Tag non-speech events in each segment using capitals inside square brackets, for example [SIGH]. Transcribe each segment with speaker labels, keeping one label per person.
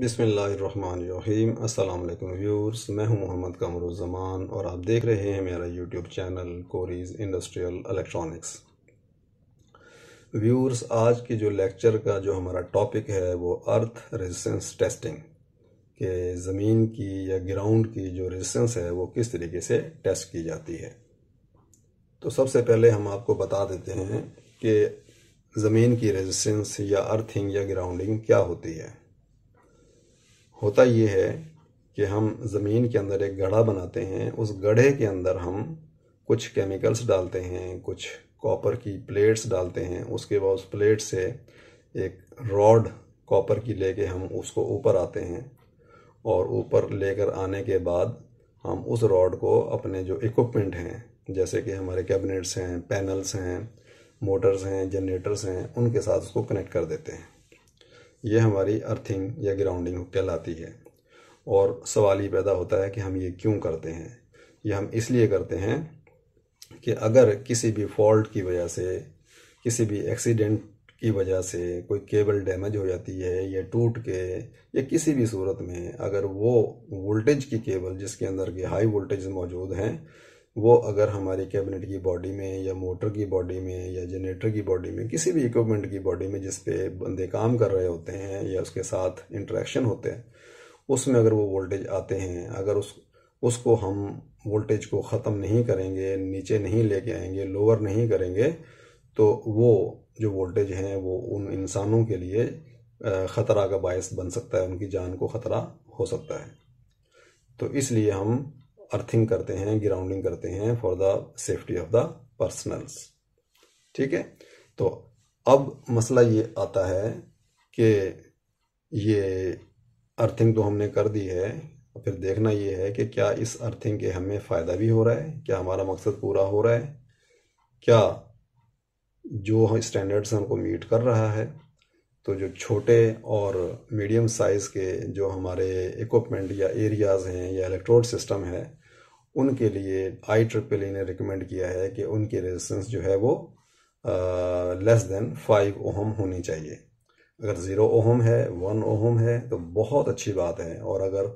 Speaker 1: बिसमीम अस्सलाम वालेकुम व्यूअर्स मैं हूं मोहम्मद कमरुज़मान और आप देख रहे हैं मेरा यूट्यूब चैनल कोरीज इंडस्ट्रियल इलेक्ट्रॉनिक्स व्यूअर्स आज की जो लेक्चर का जो हमारा टॉपिक है वो अर्थ रेजिस्टेंस टेस्टिंग के ज़मीन की या ग्राउंड की जो रेजिस्टेंस है वो किस तरीके से टेस्ट की जाती है तो सबसे पहले हम आपको बता देते हैं कि ज़मीन की रेजिस्टेंस या अर्थिंग या ग्राउंडिंग क्या होती है होता ये है कि हम ज़मीन के अंदर एक गढ़ा बनाते हैं उस गढ़े के अंदर हम कुछ केमिकल्स डालते हैं कुछ कॉपर की प्लेट्स डालते हैं उसके बाद उस प्लेट से एक रॉड कॉपर की लेके हम उसको ऊपर आते हैं और ऊपर लेकर आने के बाद हम उस रॉड को अपने जो इक्विपमेंट हैं जैसे कि हमारे कैबिनेट्स हैं पैनल्स हैं मोटर्स हैं जनरेटर्स हैं उनके साथ उसको कनेक्ट कर देते हैं ये हमारी अर्थिंग या ग्राउंडिंग कहलाती है और सवाल ये पैदा होता है कि हम ये क्यों करते हैं ये हम इसलिए करते हैं कि अगर किसी भी फॉल्ट की वजह से किसी भी एक्सीडेंट की वजह से कोई केबल डैमेज हो जाती है या टूट के या किसी भी सूरत में अगर वो वोल्टेज की केबल जिसके अंदर के हाई वोल्टेज मौजूद हैं वो अगर हमारी कैबिनेट की बॉडी में या मोटर की बॉडी में या जनरेटर की बॉडी में किसी भी इक्विपमेंट की बॉडी में जिसपे बंदे काम कर रहे होते हैं या उसके साथ इंट्रैक्शन होते हैं उसमें अगर वो वोल्टेज आते हैं अगर उस उसको हम वोल्टेज को ख़त्म नहीं करेंगे नीचे नहीं लेके आएंगे लोअर नहीं करेंगे तो वो जो वोल्टेज हैं वो उन इंसानों के लिए ख़तरा का बायस बन सकता है उनकी जान को ख़तरा हो सकता है तो इसलिए हम अर्थिंग करते हैं ग्राउंडिंग करते हैं for the safety of the personals ठीक है तो अब मसला ये आता है कि ये अर्थिंग तो हमने कर दी है फिर देखना ये है कि क्या इस अर्थिंग के हमें फ़ायदा भी हो रहा है क्या हमारा मकसद पूरा हो रहा है क्या जो हम स्टैंडर्ड्स हमको मीट कर रहा है तो जो छोटे और मीडियम साइज़ के जो हमारे इक्विपमेंट या एरियाज़ हैं या इलेक्ट्रोड सिस्टम है उनके लिए आई ट्रिपल ई ने रिकमेंड किया है कि उनकी रेजिस्टेंस जो है वो लेस देन फाइव ओहम होनी चाहिए अगर ज़ीरो ओहम है वन ओहम है तो बहुत अच्छी बात है और अगर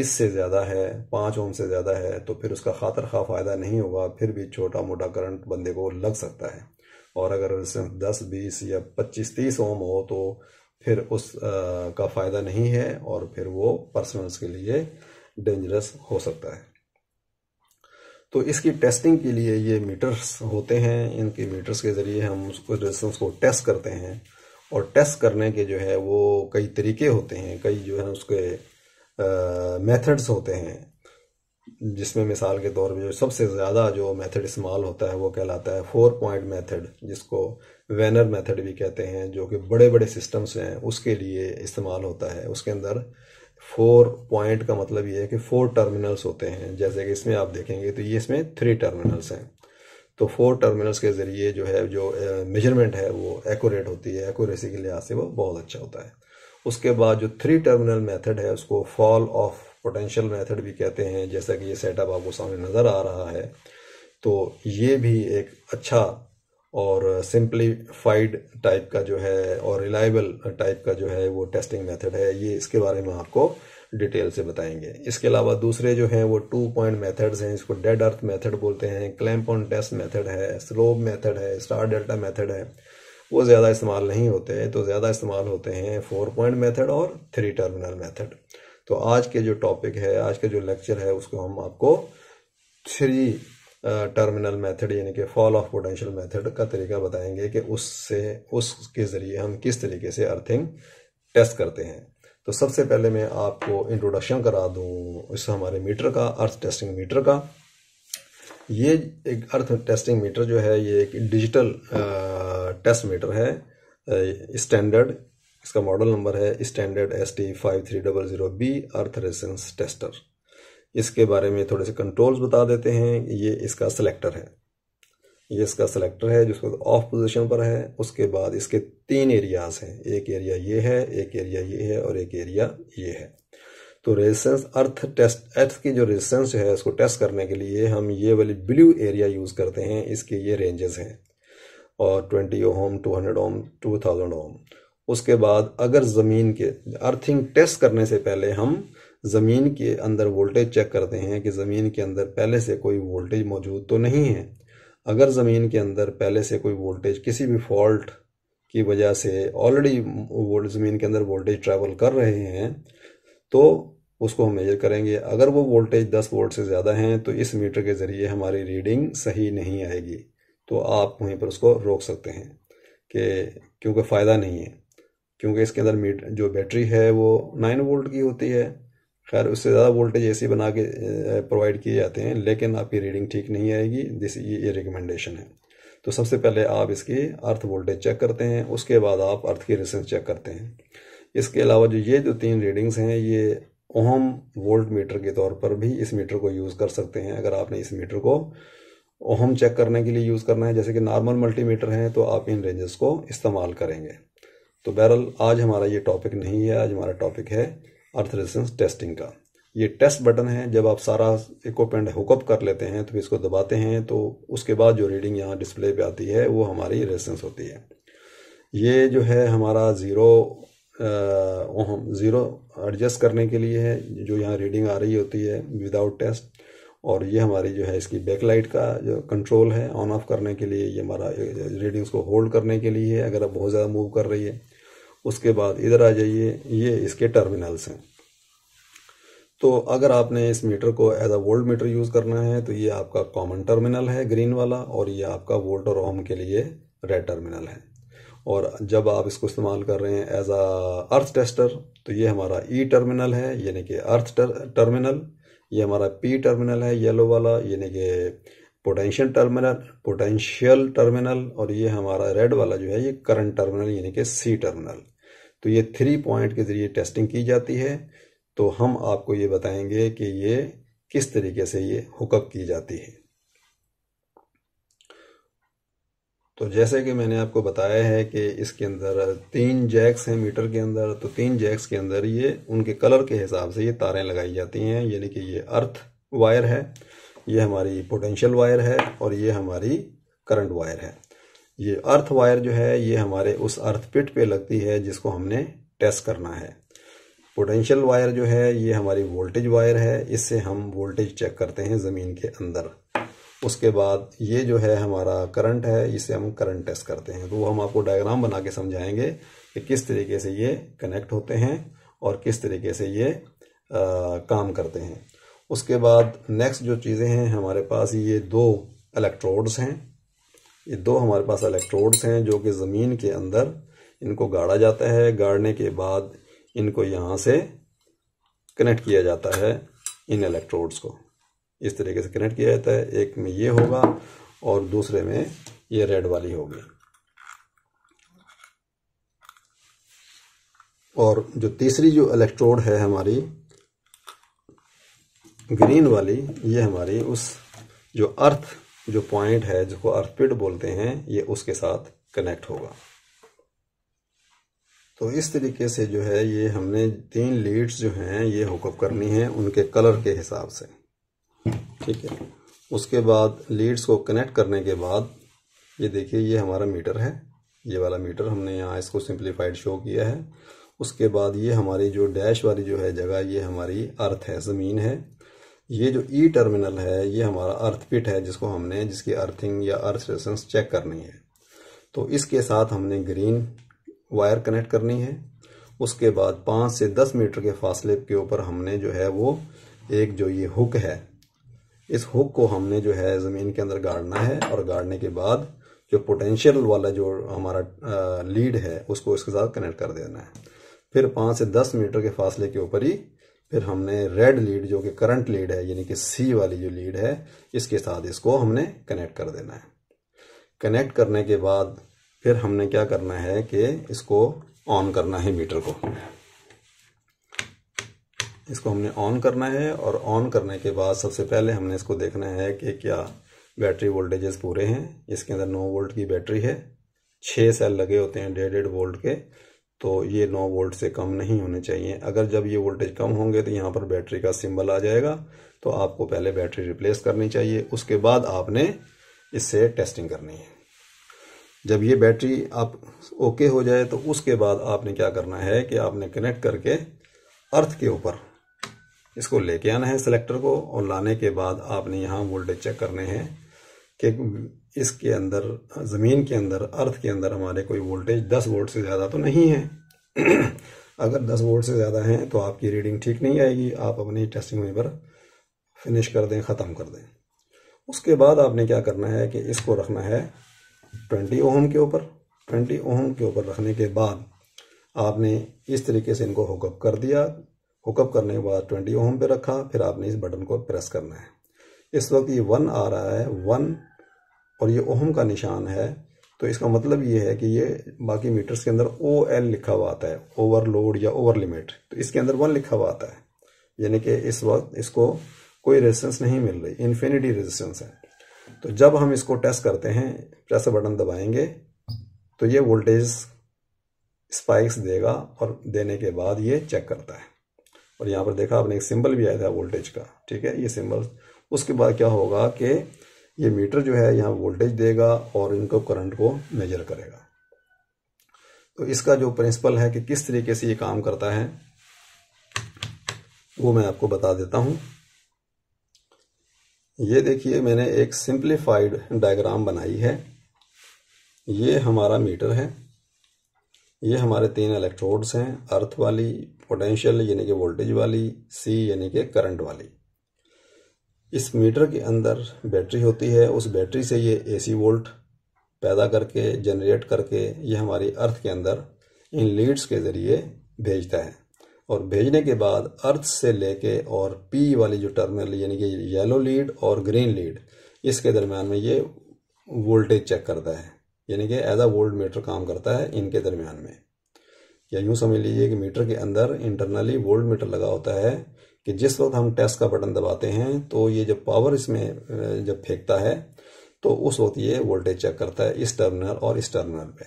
Speaker 1: इससे ज़्यादा है पाँच ओम से ज़्यादा है तो फिर उसका खातर खा फ़ायदा नहीं होगा फिर भी छोटा मोटा करंट बंदे को लग सकता है और अगर रेजिस्टेंस दस बीस या पच्चीस तीस ओम हो तो फिर उस आ, का फ़ायदा नहीं है और फिर वो पर्सनल्स के लिए डेंजरस हो सकता है तो इसकी टेस्टिंग के लिए ये मीटर्स होते हैं इनके मीटर्स के ज़रिए हम उसको रेजिस्टेंस को टेस्ट करते हैं और टेस्ट करने के जो है वो कई तरीके होते हैं कई जो है उसके मेथड्स होते हैं जिसमें मिसाल के तौर पर जो सबसे ज़्यादा जो मेथड इस्तेमाल होता है वो कहलाता है फोर पॉइंट मेथड जिसको वेनर मेथड भी कहते हैं जो कि बड़े बड़े सिस्टम्स हैं उसके लिए इस्तेमाल होता है उसके अंदर फोर पॉइंट का मतलब ये है कि फोर टर्मिनल्स होते हैं जैसे कि इसमें आप देखेंगे तो ये इसमें थ्री टर्मिनल्स हैं तो फोर टर्मिनल्स के ज़रिए जो है जो मेजरमेंट है वो एक्यूरेट होती है एक्यूरेसी के लिहाज से वो बहुत अच्छा होता है उसके बाद जो थ्री टर्मिनल मेथड है उसको फॉल ऑफ पोटेंशियल मेथड भी कहते हैं जैसा कि ये सेटअप आपको सामने नज़र आ रहा है तो ये भी एक अच्छा और सिंप्लीफाइड टाइप का जो है और रिलायबल टाइप का जो है वो टेस्टिंग मेथड है ये इसके बारे में आपको डिटेल से बताएंगे इसके अलावा दूसरे जो हैं वो टू पॉइंट मेथड्स हैं इसको डेड अर्थ मेथड बोलते हैं क्लैम्प ऑन टेस्ट मेथड है स्लोब मेथड है स्टार डेल्टा मेथड है वो ज़्यादा इस्तेमाल नहीं होते तो ज़्यादा इस्तेमाल होते हैं फोर पॉइंट मेथड और थ्री टर्मिनल मेथड तो आज के जो टॉपिक है आज का जो लेक्चर है उसको हम आपको थ्री टर्मिनल मेथड यानी कि फॉल ऑफ पोटेंशियल मेथड का तरीका बताएंगे कि उससे उसके ज़रिए हम किस तरीके से अर्थिंग टेस्ट करते हैं तो सबसे पहले मैं आपको इंट्रोडक्शन करा दूँ इस हमारे मीटर का अर्थ टेस्टिंग मीटर का ये एक अर्थ टेस्टिंग मीटर जो है ये एक डिजिटल टेस्ट मीटर है स्टैंडर्ड इसका मॉडल नंबर है standard S T five three double zero B earth resistance tester इसके बारे में थोड़े से कंट्रोल्स बता देते हैं ये इसका सिलेक्टर है ये इसका सिलेक्टर है जिसको ऑफ पोजीशन पर है उसके बाद इसके तीन एरियाज हैं एक एरिया ये है एक एरिया ये है और एक एरिया ये है तो रेजिस्टेंस अर्थ टेस्ट अर्थ की जो रेजिस्टेंस है इसको टेस्ट करने के लिए हम ये वाली ब्लू एरिया यूज़ करते हैं इसके ये रेंजेस हैं और twenty ohm two hundred ohm two thousand ohm उसके बाद अगर ज़मीन के अर्थिंग टेस्ट करने से पहले हम ज़मीन के अंदर वोल्टेज चेक करते हैं कि ज़मीन के अंदर पहले से कोई वोल्टेज मौजूद तो नहीं है अगर ज़मीन के अंदर पहले से कोई वोल्टेज किसी भी फॉल्ट की वजह से ऑलरेडी ज़मीन के अंदर वोल्टेज ट्रैवल कर रहे हैं तो उसको हम मेजर करेंगे अगर वो वोल्टेज 10 वोल्ट से ज़्यादा हैं तो इस मीटर के ज़रिए हमारी रीडिंग सही नहीं आएगी तो आप वहीं पर उसको रोक सकते हैं कि क्योंकि फ़ायदा नहीं है क्योंकि इसके अंदर मीटर जो बैटरी है वो नाइन वोल्ट की होती है खैर उससे ज़्यादा वोल्टेज एसी बना के प्रोवाइड किए जाते हैं लेकिन आपकी रीडिंग ठीक नहीं आएगी जिस ये ये रिकमेंडेशन है तो सबसे पहले आप इसकी अर्थ वोल्टेज चेक करते हैं उसके बाद आप अर्थ की रिसेंस चेक करते हैं इसके अलावा जो ये जो तीन रीडिंग्स हैं ये ओहम वोल्ट मीटर के तौर पर भी इस मीटर को यूज़ कर सकते हैं अगर आपने इस मीटर को ओहम चेक करने के लिए यूज़ करना है जैसे कि नॉर्मल मल्टीमीटर हैं तो आप इन रेंजेस को इस्तेमाल करेंगे तो बहरल आज हमारा ये टॉपिक नहीं है आज हमारा टॉपिक है अर्थ रेजिस्टेंस टेस्टिंग का ये टेस्ट बटन है जब आप सारा इक्विपमेंट हुकअप कर लेते हैं तो फिर इसको दबाते हैं तो उसके बाद जो रीडिंग यहाँ डिस्प्ले पे आती है वो हमारी रेजिस्टेंस होती है ये जो है हमारा ज़ीरो ओहम ज़ीरो एडजस्ट करने के लिए है जो यहाँ रीडिंग आ रही होती है विदाउट टेस्ट और ये हमारी जो है इसकी बैकलाइट का जो कंट्रोल है ऑन ऑफ करने के लिए ये हमारा रीडिंग्स को होल्ड करने के लिए है अगर आप बहुत ज़्यादा मूव कर रही है उसके बाद इधर आ जाइए ये इसके टर्मिनल्स हैं तो अगर आपने इस मीटर को as a voltmeter use करना है तो ये आपका कॉमन टर्मिनल है ग्रीन वाला और ये आपका वोल्ट और ओम के लिए रेड टर्मिनल है और जब आप इसको इस्तेमाल कर रहे हैं एज अ अर्थ टेस्टर तो ये हमारा ई e टर्मिनल है यानी कि अर्थ टर्मिनल ये हमारा पी टर्मिनल है येलो वाला यानी कि पोटेंशियल टर्मिनल पोटेंशियल टर्मिनल और ये हमारा रेड वाला जो है ये करंट टर्मिनल यानी कि सी टर्मिनल तो ये थ्री पॉइंट के ज़रिए टेस्टिंग की जाती है तो हम आपको ये बताएंगे कि ये किस तरीके से ये हुकअप की जाती है तो जैसे कि मैंने आपको बताया है कि इसके अंदर तीन जैक्स हैं मीटर के अंदर तो तीन जैक्स के अंदर ये उनके कलर के हिसाब से ये तारें लगाई जाती हैं यानी कि ये अर्थ वायर है ये हमारी पोटेंशियल वायर है और ये हमारी करंट वायर है ये अर्थ वायर जो है ये हमारे उस अर्थ पिट पे लगती है जिसको हमने टेस्ट करना है पोटेंशियल वायर जो है ये हमारी वोल्टेज वायर है इससे हम वोल्टेज चेक करते हैं ज़मीन के अंदर उसके बाद ये जो है हमारा करंट है इसे हम करंट टेस्ट करते हैं तो वो हम आपको डायग्राम बना के समझाएंगे कि किस तरीके से ये कनेक्ट होते हैं और किस तरीके से ये आ, काम करते हैं उसके बाद नेक्स्ट जो चीज़ें हैं हमारे पास ये दो इलेक्ट्रोड्स हैं ये दो हमारे पास इलेक्ट्रोड्स हैं जो कि ज़मीन के अंदर इनको गाड़ा जाता है गाड़ने के बाद इनको यहाँ से कनेक्ट किया जाता है इन इलेक्ट्रोड्स को इस तरीके से कनेक्ट किया जाता है एक में ये होगा और दूसरे में ये रेड वाली होगी और जो तीसरी जो इलेक्ट्रोड है हमारी ग्रीन वाली ये हमारी उस जो अर्थ जो पॉइंट है जिसको अर्थपिट बोलते हैं ये उसके साथ कनेक्ट होगा तो इस तरीके से जो है ये हमने तीन लीड्स जो हैं ये हुकअप करनी है उनके कलर के हिसाब से ठीक है उसके बाद लीड्स को कनेक्ट करने के बाद ये देखिए ये हमारा मीटर है ये वाला मीटर हमने यहाँ इसको सिंप्लीफाइड शो किया है उसके बाद ये हमारी जो डैश वाली जो है जगह ये हमारी अर्थ है ज़मीन है ये जो ई e टर्मिनल है ये हमारा अर्थ पिट है जिसको हमने जिसकी अर्थिंग या अर्थ रेसेंस चेक करनी है तो इसके साथ हमने ग्रीन वायर कनेक्ट करनी है उसके बाद पाँच से दस मीटर के फासले के ऊपर हमने जो है वो एक जो ये हुक है इस हुक को हमने जो है ज़मीन के अंदर गाड़ना है और गाड़ने के बाद जो पोटेंशियल वाला जो हमारा लीड है उसको इसके साथ कनेक्ट कर देना है फिर पाँच से दस मीटर के फासले के ऊपर ही फिर हमने रेड लीड जो कि करंट लीड है यानी कि सी वाली जो लीड है इसके साथ इसको हमने कनेक्ट कर देना है कनेक्ट करने के बाद फिर हमने क्या करना है कि इसको ऑन करना है मीटर को इसको हमने ऑन करना है और ऑन करने के बाद सबसे पहले हमने इसको देखना है कि क्या बैटरी वोल्टेजेस पूरे हैं इसके अंदर नौ वोल्ट की बैटरी है छः सेल लगे होते हैं डेढ़ डेढ़ वोल्ट के तो ये 9 वोल्ट से कम नहीं होने चाहिए अगर जब ये वोल्टेज कम होंगे तो यहाँ पर बैटरी का सिंबल आ जाएगा तो आपको पहले बैटरी रिप्लेस करनी चाहिए उसके बाद आपने इससे टेस्टिंग करनी है जब ये बैटरी आप ओके हो जाए तो उसके बाद आपने क्या करना है कि आपने कनेक्ट करके अर्थ के ऊपर इसको लेके आना है सिलेक्टर को और लाने के बाद आपने यहाँ वोल्टेज चेक करने हैं कि इसके अंदर ज़मीन के अंदर अर्थ के अंदर हमारे कोई वोल्टेज दस वोल्ट से ज़्यादा तो नहीं है [CLEARS THROAT] अगर दस वोल्ट से ज़्यादा हैं तो आपकी रीडिंग ठीक नहीं आएगी आप अपनी टेस्टिंग पर फिनिश कर दें ख़त्म कर दें उसके बाद आपने क्या करना है कि इसको रखना है ट्वेंटी ओहम के ऊपर ट्वेंटी ओहम के ऊपर रखने के बाद आपने इस तरीके से इनको हुकअप कर दिया हुकअप करने के बाद ट्वेंटी ओहम पे रखा फिर आपने इस बटन को प्रेस करना है इस वक्त ये वन आ रहा है वन और ये ओहम का निशान है तो इसका मतलब ये है कि ये बाकी मीटर्स के अंदर ओ एल लिखा हुआ आता है ओवरलोड या ओवर लिमिट तो इसके अंदर वन लिखा हुआ आता है यानी कि इस वक्त इसको कोई रेजिस्टेंस नहीं मिल रही इन्फिनिटी रेजिस्टेंस है तो जब हम इसको टेस्ट करते हैं प्रेस बटन दबाएंगे तो ये वोल्टेज स्पाइक्स देगा और देने के बाद ये चेक करता है और यहाँ पर देखा आपने एक सिंबल भी आया था वोल्टेज का ठीक है ये सिंबल उसके बाद क्या होगा कि ये मीटर जो है यहाँ वोल्टेज देगा और इनको करंट को मेजर करेगा तो इसका जो प्रिंसिपल है कि किस तरीके से ये काम करता है वो मैं आपको बता देता हूं ये देखिए मैंने एक सिंप्लीफाइड डायग्राम बनाई है ये हमारा मीटर है ये हमारे तीन इलेक्ट्रोड्स हैं अर्थ वाली पोटेंशियल यानी कि वोल्टेज वाली सी यानी कि करंट वाली इस मीटर के अंदर बैटरी होती है उस बैटरी से ये एसी वोल्ट पैदा करके जनरेट करके ये हमारी अर्थ के अंदर इन लीड्स के ज़रिए भेजता है और भेजने के बाद अर्थ से लेके और पी वाली जो टर्मिनल यानी कि येलो लीड और ग्रीन लीड इसके दरमियान में ये वोल्टेज चेक करता है यानी कि एज अ वोल्ट मीटर काम करता है इनके दरमियान में या यूं समझ लीजिए कि मीटर के अंदर इंटरनली वोल्ट मीटर लगा होता है कि जिस वक्त हम टेस्ट का बटन दबाते हैं तो ये जब पावर इसमें जब फेंकता है तो उस वक्त ये वोल्टेज चेक करता है इस टर्मिनल और इस टर्मिनल पे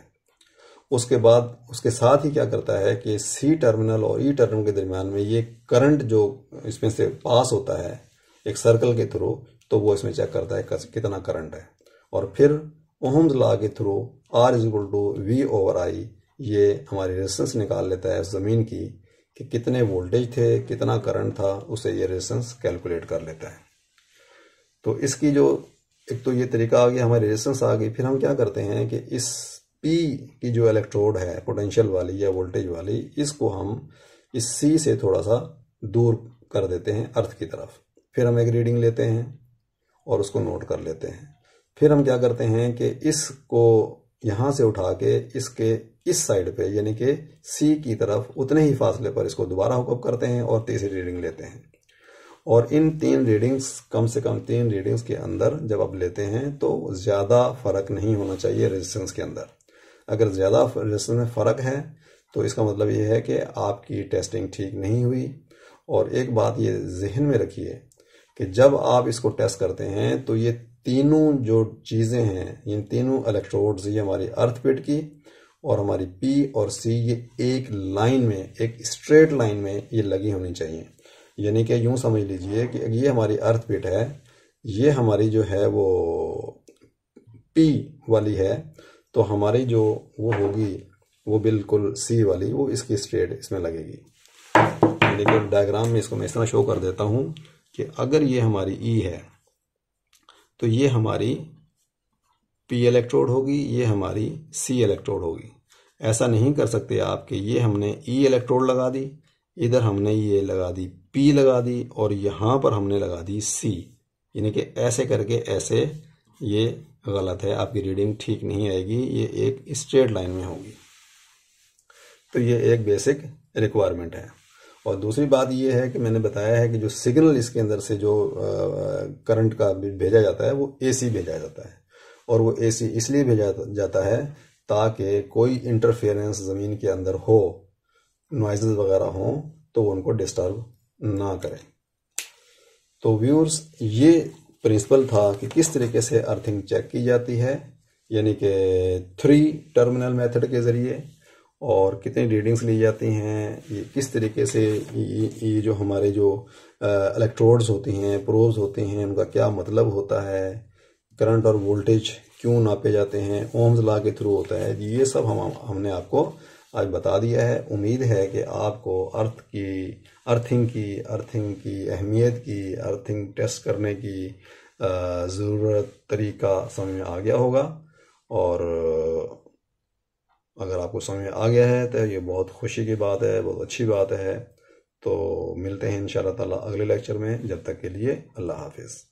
Speaker 1: उसके बाद उसके साथ ही क्या करता है कि सी टर्मिनल और ई e टर्मिनल के दरमियान में ये करंट जो इसमें से पास होता है एक सर्कल के थ्रू तो वो इसमें चेक करता है कितना करंट है और फिर ओहम्स लॉ के through R is equal to V over I ये हमारी रेजिस्टेंस निकाल लेता है ज़मीन की कि कितने वोल्टेज थे कितना करंट था उसे ये रेजिस्टेंस कैलकुलेट कर लेता है तो इसकी जो एक तो ये तरीका आ गया हमारी रेजिस्टेंस आ गई फिर हम क्या करते हैं कि इस पी की जो इलेक्ट्रोड है पोटेंशियल वाली या वोल्टेज वाली इसको हम इस सी से थोड़ा सा दूर कर देते हैं अर्थ की तरफ फिर हम एक रीडिंग लेते हैं और उसको नोट कर लेते हैं फिर हम क्या करते हैं कि इसको यहाँ से उठा के इसके इस साइड पे यानी कि सी की तरफ उतने ही फासले पर इसको दोबारा हुकअप करते हैं और तीसरी रीडिंग लेते हैं और इन तीन रीडिंग्स कम से कम तीन रीडिंग्स के अंदर जब आप लेते हैं तो ज़्यादा फ़र्क नहीं होना चाहिए रेजिस्टेंस के अंदर अगर ज़्यादा रेजिस्टेंस में फ़र्क है तो इसका मतलब ये है कि आपकी टेस्टिंग ठीक नहीं हुई और एक बात ये जहन में रखिए कि जब आप इसको टेस्ट करते हैं तो ये तीनों जो चीज़ें हैं इन तीनों इलेक्ट्रोड्स ये हमारी अर्थ की और हमारी पी और सी ये एक लाइन में एक स्ट्रेट लाइन में ये लगी होनी चाहिए यानी कि यूं समझ लीजिए कि ये हमारी अर्थ पिट है ये हमारी जो है वो पी वाली है तो हमारी जो वो होगी वो बिल्कुल सी वाली वो इसकी स्ट्रेट इसमें लगेगी यानी कि डायग्राम में इसको मैं इस तरह शो कर देता हूँ कि अगर ये हमारी ई e है तो ये हमारी पी इलेक्ट्रोड होगी ये हमारी सी इलेक्ट्रोड होगी ऐसा नहीं कर सकते आप कि ये हमने ई e इलेक्ट्रोड लगा दी इधर हमने ये लगा दी पी लगा दी और यहाँ पर हमने लगा दी सी यानी कि ऐसे करके ऐसे ये गलत है आपकी रीडिंग ठीक नहीं आएगी ये एक स्ट्रेट लाइन में होगी तो ये एक बेसिक रिक्वायरमेंट है और दूसरी बात ये है कि मैंने बताया है कि जो सिग्नल इसके अंदर से जो करंट का भेजा जाता है वो एसी भेजा जाता है और वो एसी इसलिए भेजा जाता है ताकि कोई इंटरफेरेंस ज़मीन के अंदर हो नॉइज़ वगैरह हों तो वो उनको डिस्टर्ब ना करें तो व्यूअर्स ये प्रिंसिपल था कि किस तरीके से अर्थिंग चेक की जाती है यानी कि थ्री टर्मिनल मेथड के ज़रिए और कितनी रीडिंग्स ली जाती हैं ये किस तरीके से ये, ये जो हमारे जो इलेक्ट्रोड्स होती हैं प्रोब्स होती हैं उनका क्या मतलब होता है करंट और वोल्टेज क्यों नापे जाते हैं ओम्स ला के थ्रू होता है ये सब हम हमने आपको आज बता दिया है उम्मीद है कि आपको अर्थ की अर्थिंग की अर्थिंग की अहमियत की अर्थिंग टेस्ट करने की ज़रूरत तरीका समझ में आ गया होगा और अगर आपको समझ में आ गया है तो ये बहुत खुशी की बात है बहुत अच्छी बात है तो मिलते हैं इन ताला अगले लेक्चर में जब तक के लिए अल्लाह हाफिज़